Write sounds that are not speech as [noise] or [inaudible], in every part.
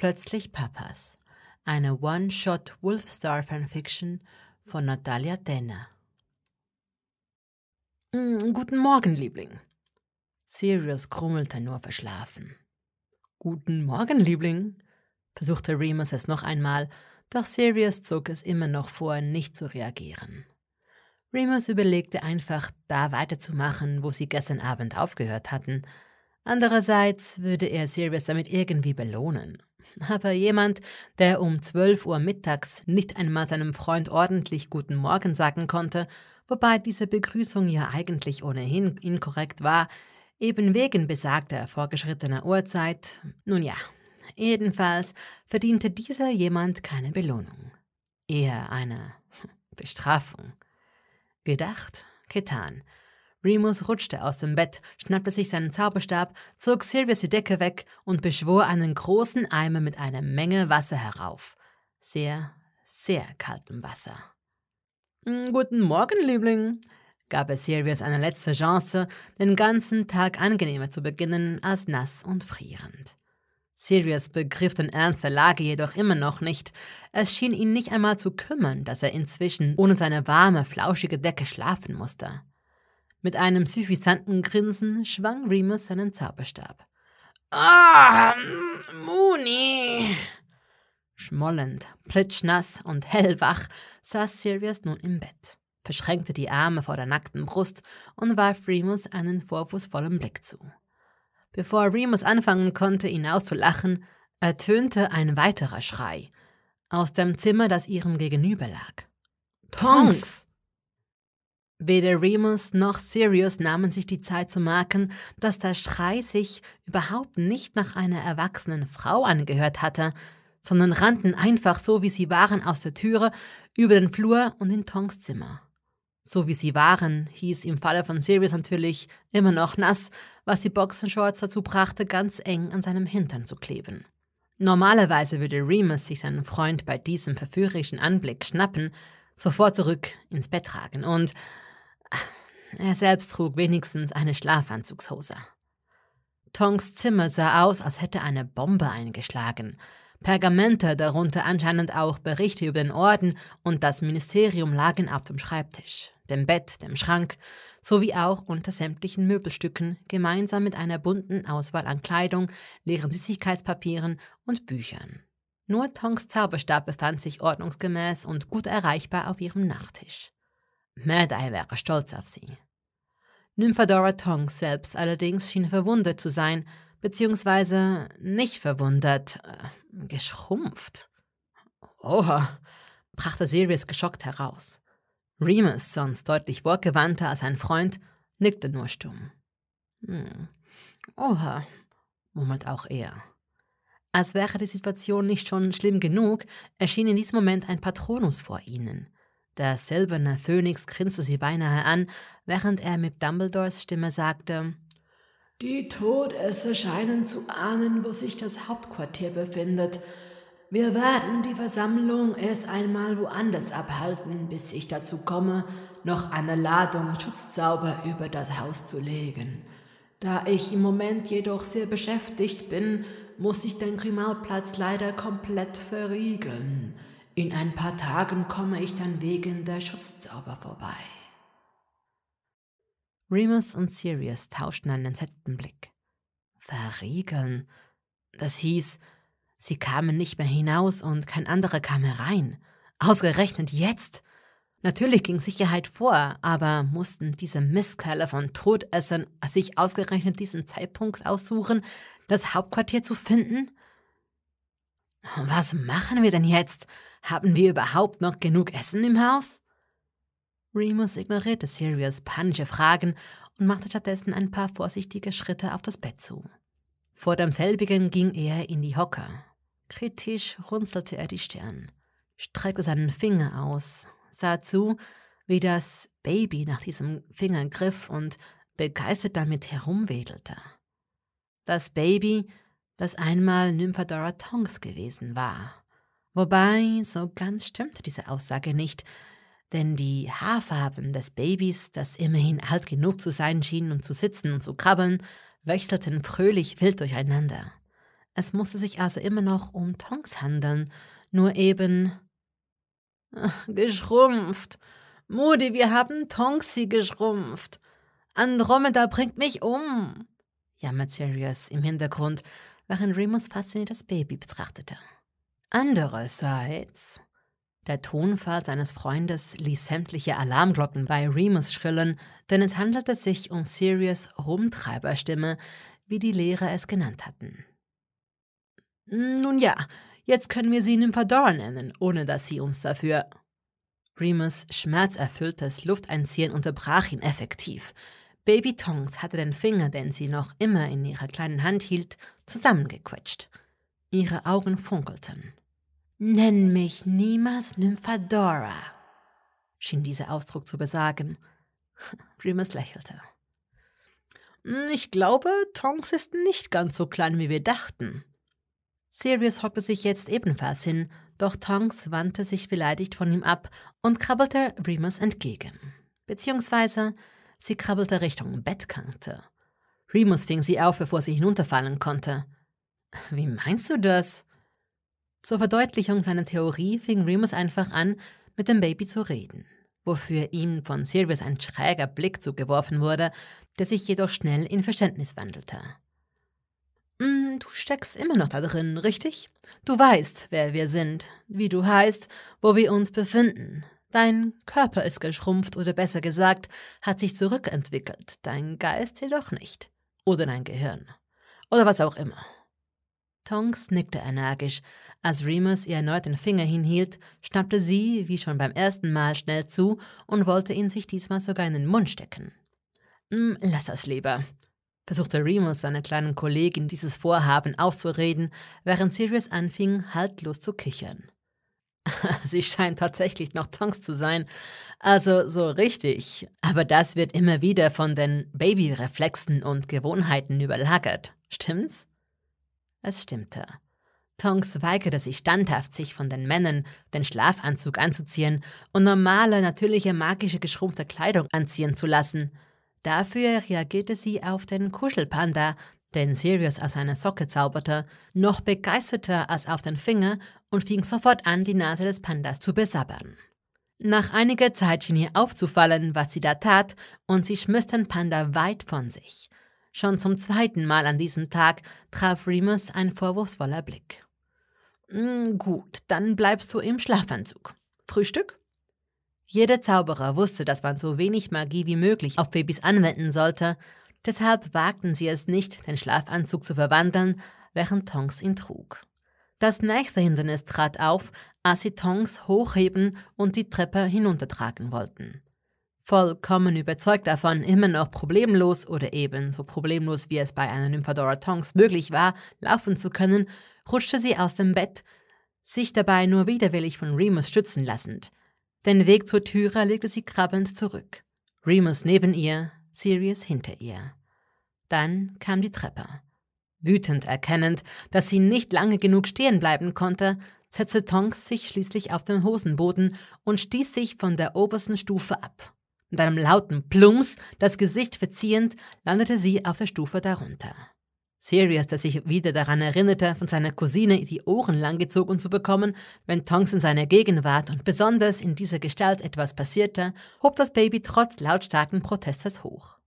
Plötzlich Papas, eine One-Shot-Wolfstar-Fanfiction von Natalia Denner. Mm, guten Morgen, Liebling. Sirius krummelte nur verschlafen. Guten Morgen, Liebling, versuchte Remus es noch einmal, doch Sirius zog es immer noch vor, nicht zu reagieren. Remus überlegte einfach, da weiterzumachen, wo sie gestern Abend aufgehört hatten. Andererseits würde er Sirius damit irgendwie belohnen. Aber jemand, der um 12 Uhr mittags nicht einmal seinem Freund ordentlich Guten Morgen sagen konnte, wobei diese Begrüßung ja eigentlich ohnehin inkorrekt war, eben wegen besagter vorgeschrittener Uhrzeit, nun ja, jedenfalls verdiente dieser jemand keine Belohnung, eher eine Bestrafung. Gedacht, getan. Remus rutschte aus dem Bett, schnappte sich seinen Zauberstab, zog Silvius die Decke weg und beschwor einen großen Eimer mit einer Menge Wasser herauf. Sehr, sehr kaltem Wasser. Hm, guten Morgen, Liebling, gab es Silvius eine letzte Chance, den ganzen Tag angenehmer zu beginnen als nass und frierend. Sirius begriff den Ernst der Lage jedoch immer noch nicht. Es schien ihn nicht einmal zu kümmern, dass er inzwischen ohne seine warme, flauschige Decke schlafen musste. Mit einem suffisanten Grinsen schwang Remus seinen Zauberstab. Ah, Muni! Schmollend, plitschnass und hellwach saß Sirius nun im Bett, verschränkte die Arme vor der nackten Brust und warf Remus einen vorwurfsvollen Blick zu. Bevor Remus anfangen konnte, ihn auszulachen, ertönte ein weiterer Schrei aus dem Zimmer, das ihrem gegenüber lag. Tonks! Weder Remus noch Sirius nahmen sich die Zeit zu merken, dass der Schrei sich überhaupt nicht nach einer erwachsenen Frau angehört hatte, sondern rannten einfach so, wie sie waren, aus der Türe, über den Flur und in Tongs Zimmer. So wie sie waren, hieß im Falle von Sirius natürlich immer noch nass, was die Boxenshorts dazu brachte, ganz eng an seinem Hintern zu kleben. Normalerweise würde Remus sich seinen Freund bei diesem verführerischen Anblick schnappen, sofort zurück ins Bett tragen und er selbst trug wenigstens eine Schlafanzugshose. Tongs Zimmer sah aus, als hätte eine Bombe eingeschlagen. Pergamente, darunter anscheinend auch Berichte über den Orden und das Ministerium lagen auf dem Schreibtisch, dem Bett, dem Schrank, sowie auch unter sämtlichen Möbelstücken, gemeinsam mit einer bunten Auswahl an Kleidung, leeren Süßigkeitspapieren und Büchern. Nur Tongs Zauberstab befand sich ordnungsgemäß und gut erreichbar auf ihrem Nachttisch. Mad Eye wäre stolz auf sie. Nymphadora Tong selbst allerdings schien verwundert zu sein, beziehungsweise nicht verwundert, äh, geschrumpft. Oha, brachte Sirius geschockt heraus. Remus, sonst deutlich wortgewandter als sein Freund, nickte nur stumm. Hm. Oha, murmelt auch er. Als wäre die Situation nicht schon schlimm genug, erschien in diesem Moment ein Patronus vor ihnen. Der silberne Phönix grinste sie beinahe an, während er mit Dumbledores Stimme sagte, die Todesser scheinen zu ahnen, wo sich das Hauptquartier befindet. Wir werden die Versammlung erst einmal woanders abhalten, bis ich dazu komme, noch eine Ladung Schutzzauber über das Haus zu legen. Da ich im Moment jedoch sehr beschäftigt bin, muss ich den Grimalplatz leider komplett verriegeln. In ein paar Tagen komme ich dann wegen der Schutzzauber vorbei. Remus und Sirius tauschten einen entsetzten Blick. Verriegeln. Das hieß, sie kamen nicht mehr hinaus und kein anderer kam herein. Ausgerechnet jetzt! Natürlich ging Sicherheit vor, aber mussten diese Mistkerle von Todessern sich ausgerechnet diesen Zeitpunkt aussuchen, das Hauptquartier zu finden? Was machen wir denn jetzt? Haben wir überhaupt noch genug Essen im Haus? Remus ignorierte Sirius panische Fragen und machte stattdessen ein paar vorsichtige Schritte auf das Bett zu. Vor demselbigen ging er in die Hocke. Kritisch runzelte er die Stirn, streckte seinen Finger aus, sah zu, wie das Baby nach diesem Finger griff und begeistert damit herumwedelte. Das Baby, das einmal Nymphadora Tonks gewesen war. Wobei, so ganz stimmte diese Aussage nicht, denn die Haarfarben des Babys, das immerhin alt genug zu sein schien, um zu sitzen und zu krabbeln, wechselten fröhlich wild durcheinander. Es musste sich also immer noch um Tonks handeln, nur eben äh, geschrumpft. Modi, wir haben Tonksi geschrumpft. Andromeda bringt mich um, jammert Sirius im Hintergrund, während Remus fasziniert das Baby betrachtete. Andererseits, der Tonfall seines Freundes ließ sämtliche Alarmglocken bei Remus schrillen, denn es handelte sich um Sirius Rumtreiberstimme, wie die Lehrer es genannt hatten. Nun ja, jetzt können wir sie Nymphadora nennen, ohne dass sie uns dafür. Remus schmerzerfülltes Lufteinziehen unterbrach ihn effektiv. Baby Tongs hatte den Finger, den sie noch immer in ihrer kleinen Hand hielt, zusammengequetscht. Ihre Augen funkelten. Nenn mich niemals Nymphadora, schien dieser Ausdruck zu besagen. [laughs] Remus lächelte. Ich glaube, Tonks ist nicht ganz so klein, wie wir dachten. Sirius hockte sich jetzt ebenfalls hin, doch Tonks wandte sich beleidigt von ihm ab und krabbelte Remus entgegen. Beziehungsweise, sie krabbelte Richtung Bettkante. Remus fing sie auf, bevor sie hinunterfallen konnte. Wie meinst du das? Zur Verdeutlichung seiner Theorie fing Remus einfach an, mit dem Baby zu reden, wofür ihm von Sirius ein schräger Blick zugeworfen wurde, der sich jedoch schnell in Verständnis wandelte. Mm, du steckst immer noch da drin, richtig? Du weißt, wer wir sind, wie du heißt, wo wir uns befinden. Dein Körper ist geschrumpft oder besser gesagt, hat sich zurückentwickelt, dein Geist jedoch nicht. Oder dein Gehirn. Oder was auch immer. Tonks nickte energisch, als Remus ihr erneut den Finger hinhielt, schnappte sie, wie schon beim ersten Mal, schnell zu und wollte ihn sich diesmal sogar in den Mund stecken. Hm, lass das lieber, versuchte Remus seiner kleinen Kollegin dieses Vorhaben auszureden, während Sirius anfing, haltlos zu kichern. [laughs] Sie scheint tatsächlich noch Tonks zu sein, also so richtig. Aber das wird immer wieder von den Babyreflexen und Gewohnheiten überlagert, stimmt's? Es stimmte. Tonks weigerte sich standhaft, sich von den Männern den Schlafanzug anzuziehen und normale, natürliche, magische, geschrumpfte Kleidung anziehen zu lassen. Dafür reagierte sie auf den Kuschelpanda, den Sirius aus seiner Socke zauberte, noch begeisterter als auf den Finger und fing sofort an, die Nase des Pandas zu besabbern. Nach einiger Zeit schien ihr aufzufallen, was sie da tat, und sie schmiss den Panda weit von sich. Schon zum zweiten Mal an diesem Tag traf Remus ein vorwurfsvoller Blick. Hm, gut, dann bleibst du im Schlafanzug. Frühstück? Jeder Zauberer wusste, dass man so wenig Magie wie möglich auf Babys anwenden sollte, deshalb wagten sie es nicht, den Schlafanzug zu verwandeln, während Tonks ihn trug. Das nächste Hindernis trat auf, als sie Tonks hochheben und die Treppe hinuntertragen wollten. Vollkommen überzeugt davon, immer noch problemlos oder ebenso problemlos wie es bei einer Nymphadora Tonks möglich war, laufen zu können, rutschte sie aus dem Bett, sich dabei nur widerwillig von Remus stützen lassend. Den Weg zur Türe legte sie krabbelnd zurück. Remus neben ihr, Sirius hinter ihr. Dann kam die Treppe. Wütend erkennend, dass sie nicht lange genug stehen bleiben konnte, setzte Tonks sich schließlich auf den Hosenboden und stieß sich von der obersten Stufe ab. Mit einem lauten Plums, das Gesicht verziehend, landete sie auf der Stufe darunter. Sirius, der sich wieder daran erinnerte, von seiner Cousine die Ohren langgezogen zu bekommen, wenn Tonks in seiner Gegenwart und besonders in dieser Gestalt etwas passierte, hob das Baby trotz lautstarken Protestes hoch.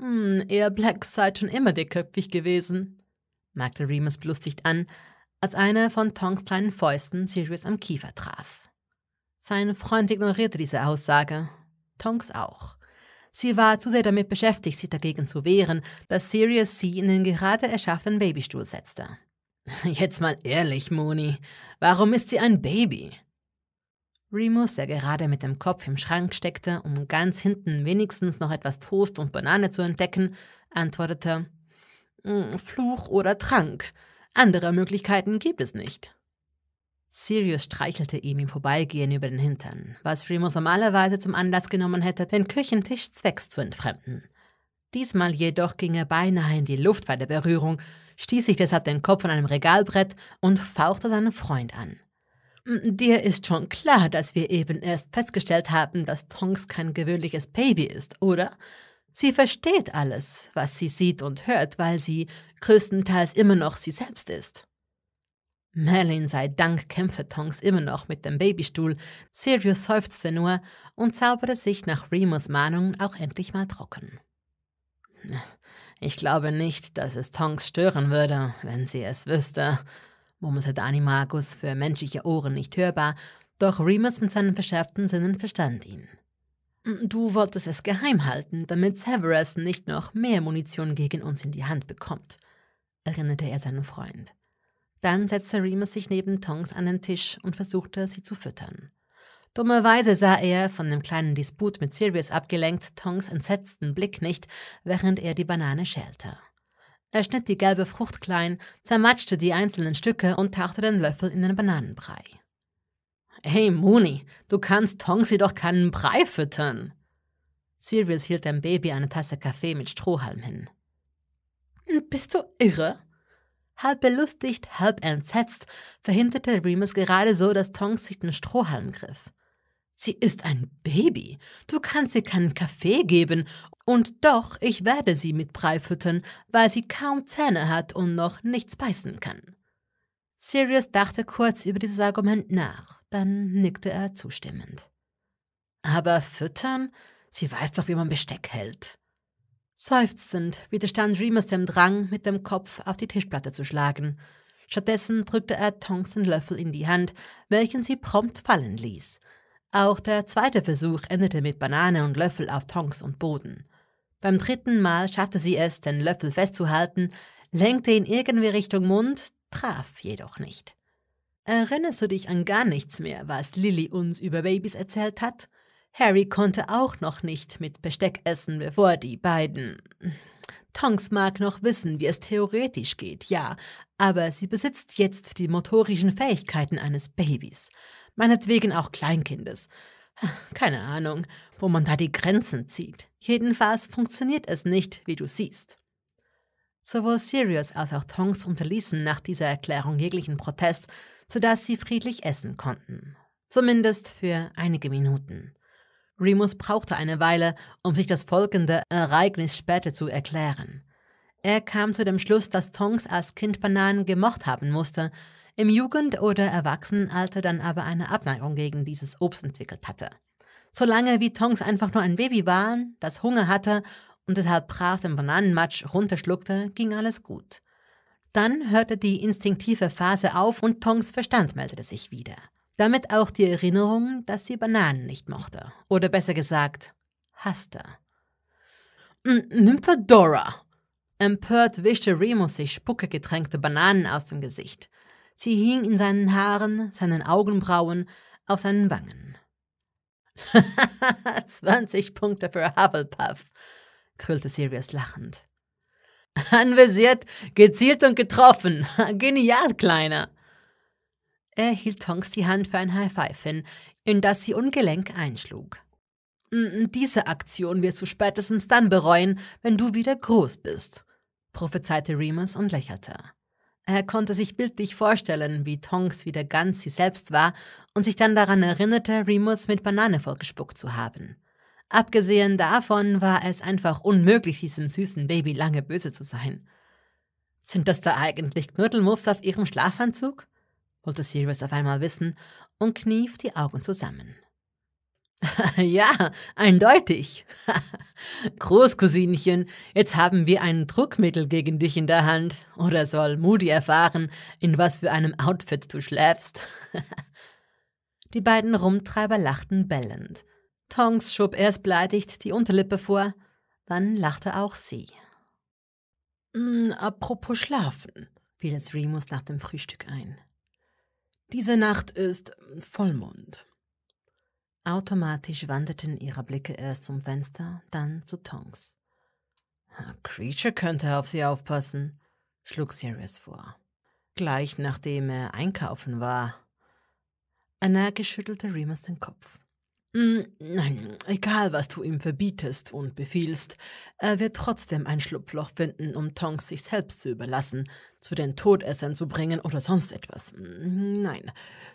Hm, ihr Blacks seid schon immer dickköpfig gewesen, merkte Remus belustigt an, als eine von Tonks kleinen Fäusten Sirius am Kiefer traf. Sein Freund ignorierte diese Aussage, Tonks auch. Sie war zu sehr damit beschäftigt, sich dagegen zu wehren, dass Sirius sie in den gerade erschafften Babystuhl setzte. [laughs] Jetzt mal ehrlich, Moni, warum ist sie ein Baby? Remus, der gerade mit dem Kopf im Schrank steckte, um ganz hinten wenigstens noch etwas Toast und Banane zu entdecken, antwortete: hm, Fluch oder Trank. Andere Möglichkeiten gibt es nicht. Sirius streichelte ihm im Vorbeigehen über den Hintern, was Remus normalerweise zum Anlass genommen hätte, den Küchentisch zwecks zu entfremden. Diesmal jedoch ging er beinahe in die Luft bei der Berührung, stieß sich deshalb den Kopf an einem Regalbrett und fauchte seinen Freund an. Dir ist schon klar, dass wir eben erst festgestellt haben, dass Tonks kein gewöhnliches Baby ist, oder? Sie versteht alles, was sie sieht und hört, weil sie größtenteils immer noch sie selbst ist. Merlin sei Dank kämpfte Tonks immer noch mit dem Babystuhl, Sirius seufzte nur und zauberte sich nach Remus Mahnung auch endlich mal trocken. Ich glaube nicht, dass es Tonks stören würde, wenn sie es wüsste, murmelte Animagus für menschliche Ohren nicht hörbar, doch Remus mit seinen verschärften Sinnen verstand ihn. Du wolltest es geheim halten, damit Severus nicht noch mehr Munition gegen uns in die Hand bekommt, erinnerte er seinen Freund. Dann setzte Remus sich neben Tongs an den Tisch und versuchte, sie zu füttern. Dummerweise sah er, von dem kleinen Disput mit Sirius abgelenkt, Tongs entsetzten Blick nicht, während er die Banane schälte. Er schnitt die gelbe Frucht klein, zermatschte die einzelnen Stücke und tauchte den Löffel in den Bananenbrei. Hey Mooney, du kannst Tongs jedoch keinen Brei füttern! Sirius hielt dem Baby eine Tasse Kaffee mit Strohhalm hin. Bist du irre? Halb belustigt, halb entsetzt verhinderte Remus gerade so, dass Tonks sich den Strohhalm griff. Sie ist ein Baby. Du kannst ihr keinen Kaffee geben. Und doch, ich werde sie mit Brei füttern, weil sie kaum Zähne hat und noch nichts beißen kann. Sirius dachte kurz über dieses Argument nach, dann nickte er zustimmend. Aber füttern? Sie weiß doch, wie man Besteck hält. Seufzend widerstand Remus dem Drang, mit dem Kopf auf die Tischplatte zu schlagen. Stattdessen drückte er Tonks den Löffel in die Hand, welchen sie prompt fallen ließ. Auch der zweite Versuch endete mit Banane und Löffel auf Tonks und Boden. Beim dritten Mal schaffte sie es, den Löffel festzuhalten, lenkte ihn irgendwie Richtung Mund, traf jedoch nicht. Erinnerst du dich an gar nichts mehr, was Lilly uns über Babys erzählt hat? Harry konnte auch noch nicht mit Besteck essen, bevor die beiden. Tonks mag noch wissen, wie es theoretisch geht, ja, aber sie besitzt jetzt die motorischen Fähigkeiten eines Babys. Meinetwegen auch Kleinkindes. Keine Ahnung, wo man da die Grenzen zieht. Jedenfalls funktioniert es nicht, wie du siehst. Sowohl Sirius als auch Tonks unterließen nach dieser Erklärung jeglichen Protest, sodass sie friedlich essen konnten. Zumindest für einige Minuten. Remus brauchte eine Weile, um sich das folgende Ereignis später zu erklären. Er kam zu dem Schluss, dass Tonks als Kind Bananen gemocht haben musste, im Jugend- oder Erwachsenenalter dann aber eine Abneigung gegen dieses Obst entwickelt hatte. Solange wie Tonks einfach nur ein Baby waren, das Hunger hatte und deshalb brav den Bananenmatsch runterschluckte, ging alles gut. Dann hörte die instinktive Phase auf und Tonks Verstand meldete sich wieder. Damit auch die Erinnerung, dass sie Bananen nicht mochte. Oder besser gesagt, hasste. Nymphe Dora! Empört wischte Remus sich spuckegetränkte Bananen aus dem Gesicht. Sie hing in seinen Haaren, seinen Augenbrauen, auf seinen Wangen. 20 [laughs] Punkte für Hufflepuff, krüllte Sirius lachend. Anvisiert, gezielt und getroffen. [laughs] Genial, Kleiner. Er hielt Tonks die Hand für ein High Five hin, in das sie ungelenk einschlug. Mm, mm, diese Aktion wirst du spätestens dann bereuen, wenn du wieder groß bist, prophezeite Remus und lächelte. Er konnte sich bildlich vorstellen, wie Tonks wieder ganz sie selbst war und sich dann daran erinnerte, Remus mit Banane vollgespuckt zu haben. Abgesehen davon war es einfach unmöglich, diesem süßen Baby lange böse zu sein. Sind das da eigentlich Knuddelmuffs auf ihrem Schlafanzug? wollte Sirius auf einmal wissen und knief die Augen zusammen. [laughs] ja, eindeutig. [laughs] Großcousinchen, jetzt haben wir ein Druckmittel gegen dich in der Hand. Oder soll Moody erfahren, in was für einem Outfit du schläfst? [laughs] die beiden Rumtreiber lachten bellend. Tongs schob erst beleidigt die Unterlippe vor, dann lachte auch sie. Hm, apropos Schlafen, fiel jetzt Remus nach dem Frühstück ein. Diese Nacht ist Vollmond. Automatisch wanderten ihre Blicke erst zum Fenster, dann zu Tongs. Creature könnte auf sie aufpassen, schlug Sirius vor. Gleich nachdem er einkaufen war. Anarch schüttelte Remus den Kopf. Mm, nein, egal was du ihm verbietest und befiehlst, er wird trotzdem ein Schlupfloch finden, um Tonks sich selbst zu überlassen, zu den Todessern zu bringen oder sonst etwas. Mm, nein,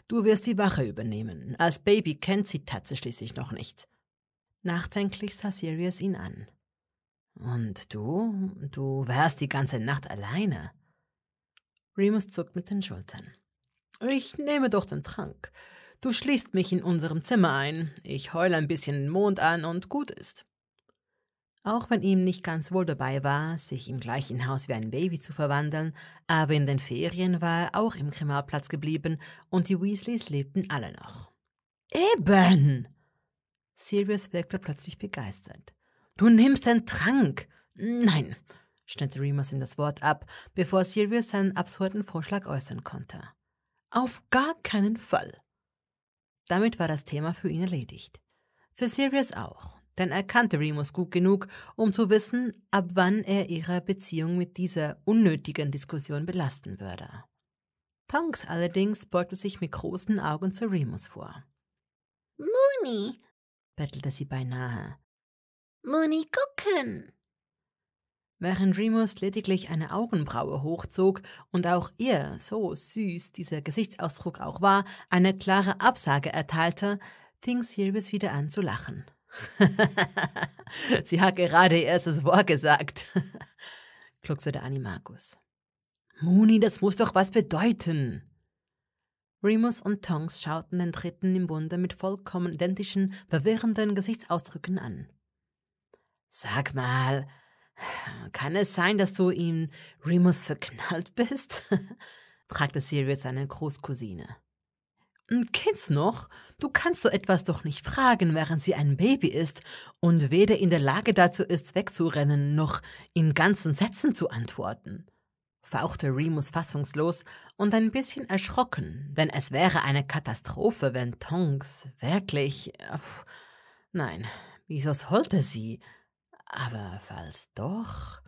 du wirst die Wache übernehmen. Als Baby kennt sie Tatze schließlich noch nicht. Nachdenklich sah Sirius ihn an. Und du? Du wärst die ganze Nacht alleine. Remus zuckt mit den Schultern. Ich nehme doch den Trank. Du schließt mich in unserem Zimmer ein, ich heule ein bisschen den Mond an und gut ist. Auch wenn ihm nicht ganz wohl dabei war, sich im gleichen Haus wie ein Baby zu verwandeln, aber in den Ferien war er auch im Krimalplatz geblieben und die Weasleys lebten alle noch. Eben! Sirius wirkte plötzlich begeistert. Du nimmst einen Trank! Nein, schnitt Remus ihm das Wort ab, bevor Sirius seinen absurden Vorschlag äußern konnte. Auf gar keinen Fall! Damit war das Thema für ihn erledigt. Für Sirius auch, denn er kannte Remus gut genug, um zu wissen, ab wann er ihre Beziehung mit dieser unnötigen Diskussion belasten würde. Tonks allerdings beugte sich mit großen Augen zu Remus vor. Mooney, bettelte sie beinahe. Mooney, gucken! während Remus lediglich eine Augenbraue hochzog und auch ihr, so süß dieser Gesichtsausdruck auch war, eine klare Absage erteilte, fing Sirius wieder an zu lachen. [laughs] Sie hat gerade ihr erstes Wort gesagt, [laughs] gluckste der Animagus. Muni, das muss doch was bedeuten. Remus und Tongs schauten den Dritten im Bunde mit vollkommen identischen, verwirrenden Gesichtsausdrücken an. Sag mal, kann es sein, dass du ihm Remus verknallt bist? [laughs] fragte Sirius seine Großcousine. Hm, Kind's noch, du kannst so etwas doch nicht fragen, während sie ein Baby ist und weder in der Lage dazu ist, wegzurennen, noch in ganzen Sätzen zu antworten, fauchte Remus fassungslos und ein bisschen erschrocken, denn es wäre eine Katastrophe, wenn Tonks wirklich. Äh, nein, wieso sollte sie? Aber falls doch,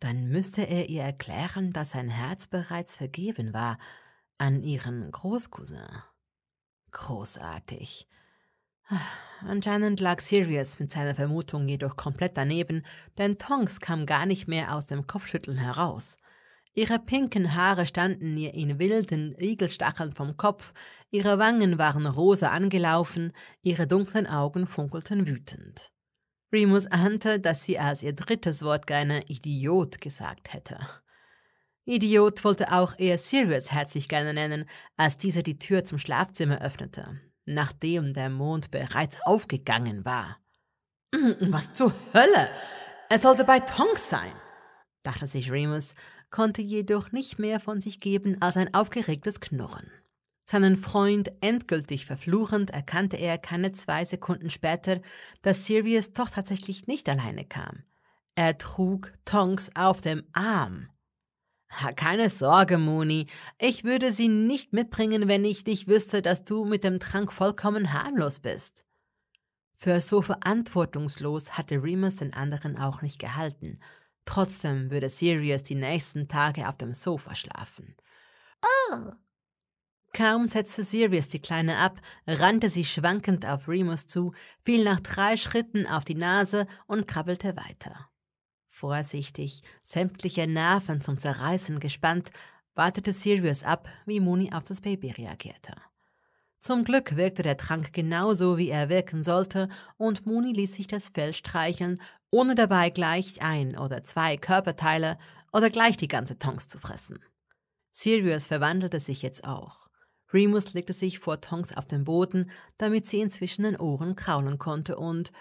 dann müsste er ihr erklären, dass sein Herz bereits vergeben war an ihren Großcousin. Großartig. Anscheinend lag Sirius mit seiner Vermutung jedoch komplett daneben, denn Tonks kam gar nicht mehr aus dem Kopfschütteln heraus. Ihre pinken Haare standen ihr in wilden Riegelstacheln vom Kopf, ihre Wangen waren rosa angelaufen, ihre dunklen Augen funkelten wütend. Remus ahnte, dass sie als ihr drittes Wort gerne Idiot gesagt hätte. Idiot wollte auch eher Sirius herzlich gerne nennen, als dieser die Tür zum Schlafzimmer öffnete, nachdem der Mond bereits aufgegangen war. Mm, was zur Hölle? Er sollte bei Tonks sein, dachte sich Remus, konnte jedoch nicht mehr von sich geben als ein aufgeregtes Knurren. Seinen Freund endgültig verfluchend erkannte er keine zwei Sekunden später, dass Sirius doch tatsächlich nicht alleine kam. Er trug Tonks auf dem Arm. Keine Sorge, Moni, Ich würde sie nicht mitbringen, wenn ich nicht wüsste, dass du mit dem Trank vollkommen harmlos bist. Für so verantwortungslos hatte Remus den anderen auch nicht gehalten. Trotzdem würde Sirius die nächsten Tage auf dem Sofa schlafen. Oh, Kaum setzte Sirius die Kleine ab, rannte sie schwankend auf Remus zu, fiel nach drei Schritten auf die Nase und krabbelte weiter. Vorsichtig, sämtliche Nerven zum Zerreißen gespannt, wartete Sirius ab, wie Muni auf das Baby reagierte. Zum Glück wirkte der Trank genauso, wie er wirken sollte, und Muni ließ sich das Fell streicheln, ohne dabei gleich ein oder zwei Körperteile oder gleich die ganze Tongs zu fressen. Sirius verwandelte sich jetzt auch. Remus legte sich vor Tonks auf den Boden, damit sie ihn zwischen den Ohren kraulen konnte und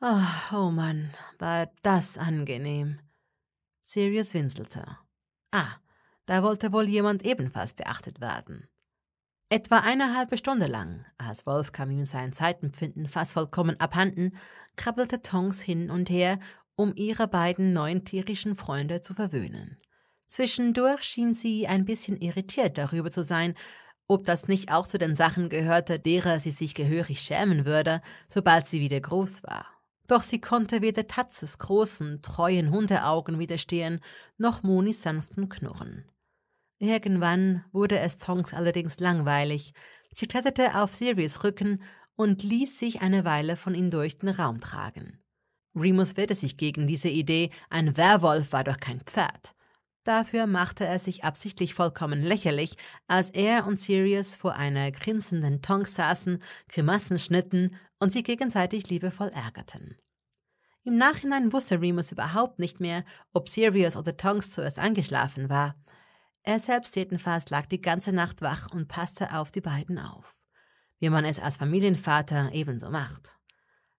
oh, oh Mann, war das angenehm. Sirius winselte. Ah, da wollte wohl jemand ebenfalls beachtet werden. Etwa eine halbe Stunde lang, als Wolf kam ihm sein Zeitempfinden fast vollkommen abhanden, krabbelte Tonks hin und her, um ihre beiden neuen tierischen Freunde zu verwöhnen. Zwischendurch schien sie ein bisschen irritiert darüber zu sein, ob das nicht auch zu den Sachen gehörte, derer sie sich gehörig schämen würde, sobald sie wieder groß war. Doch sie konnte weder Tatzes großen, treuen Hundeaugen widerstehen, noch Monis sanften Knurren. Irgendwann wurde es Tonks allerdings langweilig. Sie kletterte auf Sirius Rücken und ließ sich eine Weile von ihm durch den Raum tragen. Remus wehrte sich gegen diese Idee, ein Werwolf war doch kein Pferd. Dafür machte er sich absichtlich vollkommen lächerlich, als er und Sirius vor einer grinsenden Tonks saßen, Grimassen schnitten und sie gegenseitig liebevoll ärgerten. Im Nachhinein wusste Remus überhaupt nicht mehr, ob Sirius oder Tonks zuerst eingeschlafen war. Er selbst jedenfalls lag die ganze Nacht wach und passte auf die beiden auf, wie man es als Familienvater ebenso macht.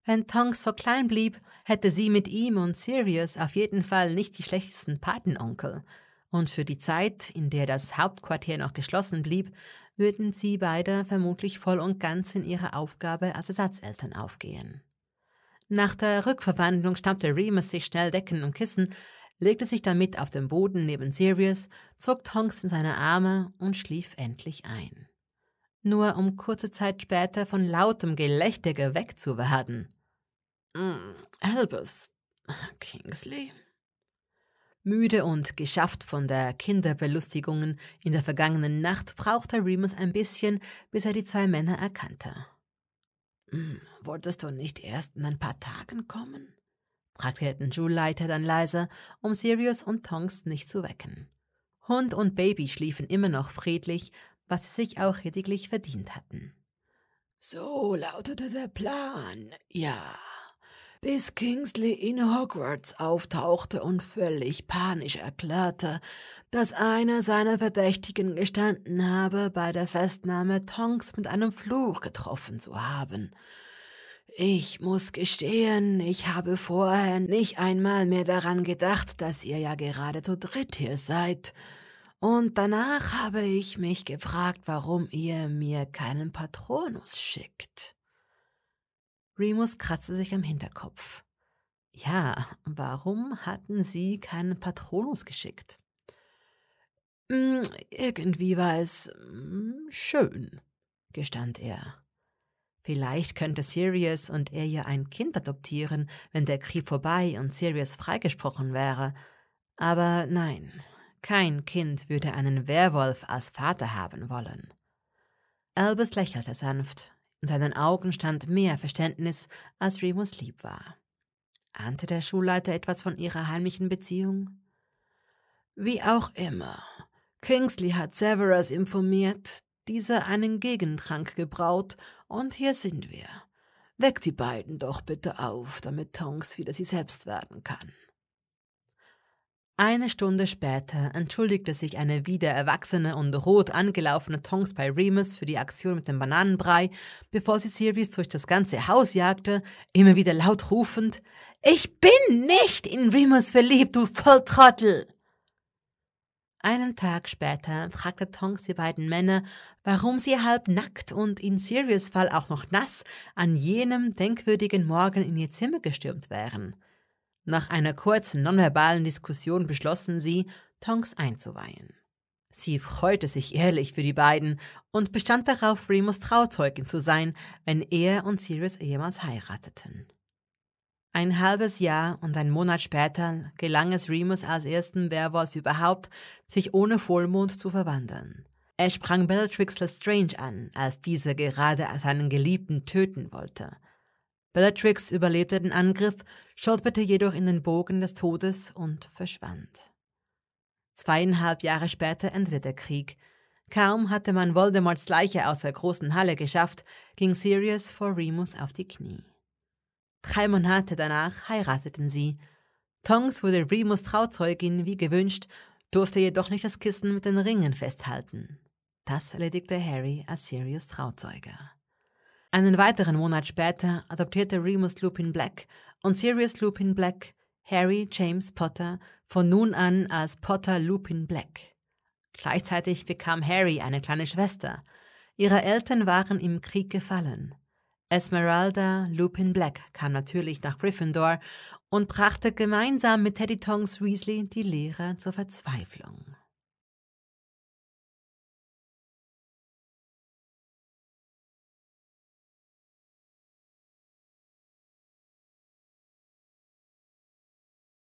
Wenn Tonks so klein blieb, hätte sie mit ihm und Sirius auf jeden Fall nicht die schlechtesten Patenonkel. Und für die Zeit, in der das Hauptquartier noch geschlossen blieb, würden sie beide vermutlich voll und ganz in ihre Aufgabe als Ersatzeltern aufgehen. Nach der Rückverwandlung stammte Remus sich schnell Decken und Kissen, legte sich damit auf den Boden neben Sirius, zog Tonks in seine Arme und schlief endlich ein. Nur um kurze Zeit später von lautem Gelächter geweckt zu werden. Mm, Albus. [laughs] Kingsley? Müde und geschafft von der Kinderbelustigungen in der vergangenen Nacht brauchte Remus ein bisschen, bis er die zwei Männer erkannte. Hm, wolltest du nicht erst in ein paar Tagen kommen? fragte der Schulleiter dann leise, um Sirius und Tongs nicht zu wecken. Hund und Baby schliefen immer noch friedlich, was sie sich auch lediglich verdient hatten. So lautete der Plan, ja bis Kingsley in Hogwarts auftauchte und völlig panisch erklärte, dass einer seiner Verdächtigen gestanden habe, bei der Festnahme Tonks mit einem Fluch getroffen zu haben. Ich muss gestehen, ich habe vorher nicht einmal mehr daran gedacht, dass ihr ja gerade zu dritt hier seid. Und danach habe ich mich gefragt, warum ihr mir keinen Patronus schickt. Remus kratzte sich am Hinterkopf. Ja, warum hatten sie keinen Patronus geschickt? Hm, irgendwie war es hm, schön, gestand er. Vielleicht könnte Sirius und er ja ein Kind adoptieren, wenn der Krieg vorbei und Sirius freigesprochen wäre. Aber nein, kein Kind würde einen Werwolf als Vater haben wollen. Albus lächelte sanft. In seinen Augen stand mehr Verständnis, als Remus lieb war. Ahnte der Schulleiter etwas von ihrer heimlichen Beziehung? Wie auch immer. Kingsley hat Severus informiert, dieser einen Gegentrank gebraut, und hier sind wir. Weck die beiden doch bitte auf, damit Tonks wieder sie selbst werden kann. Eine Stunde später entschuldigte sich eine wieder erwachsene und rot angelaufene Tongs bei Remus für die Aktion mit dem Bananenbrei, bevor sie Sirius durch das ganze Haus jagte, immer wieder laut rufend, Ich bin nicht in Remus verliebt, du Volltrottel! Einen Tag später fragte Tonks die beiden Männer, warum sie halb nackt und in Sirius Fall auch noch nass an jenem denkwürdigen Morgen in ihr Zimmer gestürmt wären. Nach einer kurzen nonverbalen Diskussion beschlossen sie, Tonks einzuweihen. Sie freute sich ehrlich für die beiden und bestand darauf, Remus Trauzeugin zu sein, wenn er und Sirius jemals heirateten. Ein halbes Jahr und ein Monat später gelang es Remus als ersten Werwolf überhaupt, sich ohne Vollmond zu verwandeln. Er sprang Bellatrix Lestrange an, als diese gerade seinen Geliebten töten wollte. Bellatrix überlebte den Angriff, stolperte jedoch in den Bogen des Todes und verschwand. Zweieinhalb Jahre später endete der Krieg. Kaum hatte man Voldemorts Leiche aus der großen Halle geschafft, ging Sirius vor Remus auf die Knie. Drei Monate danach heirateten sie. Tongs wurde Remus Trauzeugin wie gewünscht, durfte jedoch nicht das Kissen mit den Ringen festhalten. Das erledigte Harry als Sirius Trauzeuger. Einen weiteren Monat später adoptierte Remus Lupin Black und Sirius Lupin Black Harry James Potter von nun an als Potter Lupin Black. Gleichzeitig bekam Harry eine kleine Schwester. Ihre Eltern waren im Krieg gefallen. Esmeralda Lupin Black kam natürlich nach Gryffindor und brachte gemeinsam mit Teddy Tongs Weasley die Lehrer zur Verzweiflung.